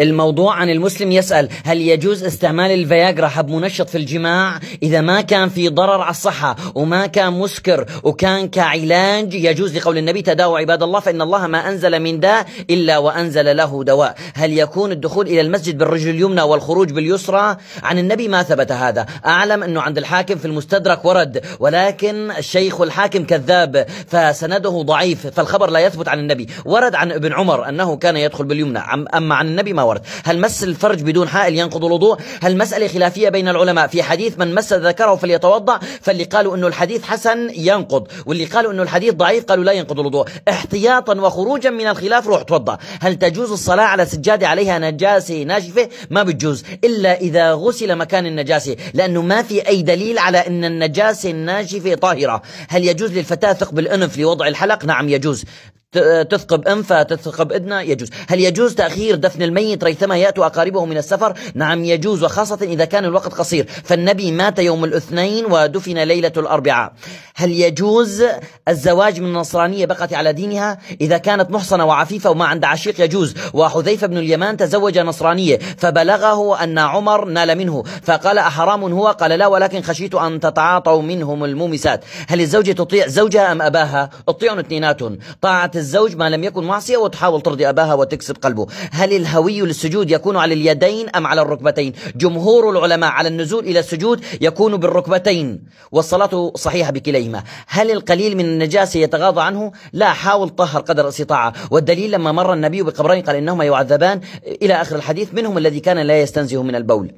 الموضوع عن المسلم يسأل هل يجوز استعمال الفياجرا حب منشط في الجماع إذا ما كان في ضرر على الصحة وما كان مسكر وكان كعلاج يجوز لقول النبي تداوى عباد الله فإن الله ما أنزل من داء إلا وأنزل له دواء هل يكون الدخول إلى المسجد بالرجل اليمنى والخروج باليسرى عن النبي ما ثبت هذا أعلم أنه عند الحاكم في المستدرك ورد ولكن الشيخ الحاكم كذاب فسنده ضعيف فالخبر لا يثبت عن النبي ورد عن ابن عمر أنه كان يدخل باليمنى أما عن النبي ما ورد ورد هل مس الفرج بدون حائل ينقض الوضوء هل مسألة خلافية بين العلماء في حديث من مس ذكره فليتوضأ فاللي قالوا أنه الحديث حسن ينقض واللي قالوا أنه الحديث ضعيف قالوا لا ينقض الوضوء احتياطا وخروجا من الخلاف روح توضأ هل تجوز الصلاة على سجادة عليها نجاسة ناشفة ما بتجوز إلا إذا غسل مكان النجاسة لأنه ما في أي دليل على أن النجاسة الناشفة طاهرة هل يجوز للفتاة ثقب الأنف لوضع الحلق نعم يجوز تثقب أنفا تثقب أدنى يجوز هل يجوز تأخير دفن الميت ريثما يأتوا أقاربه من السفر نعم يجوز وخاصة إذا كان الوقت قصير فالنبي مات يوم الاثنين ودفن ليلة الأربعاء هل يجوز الزواج من النصرانية بقت على دينها إذا كانت محصنة وعفيفة وما عند عشيق يجوز وحذيفة بن اليمان تزوج نصرانية فبلغه أن عمر نال منه فقال أحرام هو قال لا ولكن خشيت أن تتعاطوا منهم المومسات هل الزوجة تطيع زوجها أم أباها اطيعن اثنيناتهم طاعة الزوج ما لم يكن معصية وتحاول ترضي أباها وتكسب قلبه هل الهوي للسجود يكون على اليدين أم على الركبتين جمهور العلماء على النزول إلى السجود يكون بالركبتين والصلاة صحيحة بكليهما هل القليل من النجاسة يتغاضى عنه لا حاول طهر قدر الاستطاعة والدليل لما مر النبي بقبرين قال إنهما يعذبان إلى آخر الحديث منهم الذي كان لا يستنزه من البول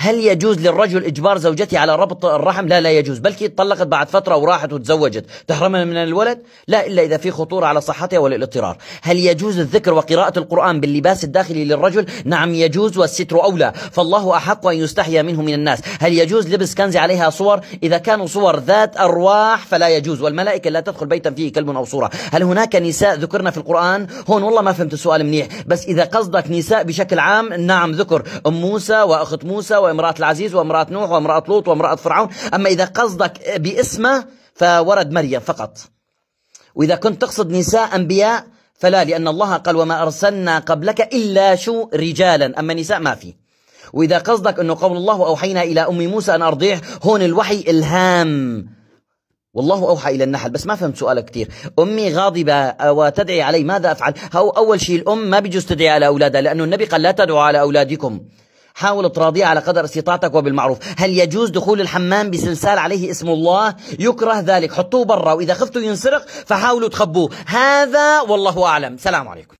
هل يجوز للرجل إجبار زوجته على ربط الرحم لا لا يجوز بل طلقت بعد فترة وراحت وتزوجت تحرم من الولد لا إلا إذا في خطورة على صحتها والاضطرار هل يجوز الذكر وقراءة القرآن باللباس الداخلي للرجل نعم يجوز والستر أولى فالله أحق أن يستحيا منه من الناس هل يجوز لبس كنز عليها صور إذا كانوا صور ذات أرواح فلا يجوز والملائكة لا تدخل بيتا فيه كلب أو صورة هل هناك نساء ذكرنا في القرآن هون والله ما فهمت السؤال منيح بس إذا قصدك نساء بشكل عام نعم ذكر أم موسى وأخت موسى و وامرأة العزيز وامرأة نوح وامرأة لوط وامرأة فرعون أما إذا قصدك باسمه فورد مريم فقط وإذا كنت تقصد نساء أنبياء فلا لأن الله قال وما أرسلنا قبلك إلا شو رجالا أما نساء ما في وإذا قصدك أنه قول الله أوحينا إلى أم موسى أن أرضيه هون الوحي إلهام والله أوحى إلى النحل بس ما فهمت سؤالك كثير أمي غاضبة وتدعي علي ماذا أفعل هو أول شيء الأم ما بيجوز تدعي على أولادها لأنه النبي قال لا تدعوا على أولادكم حاول تراضيه على قدر استطاعتك وبالمعروف هل يجوز دخول الحمام بسلسال عليه اسم الله يكره ذلك حطوه برا وإذا خفتوا ينسرق فحاولوا تخبوه هذا والله أعلم سلام عليكم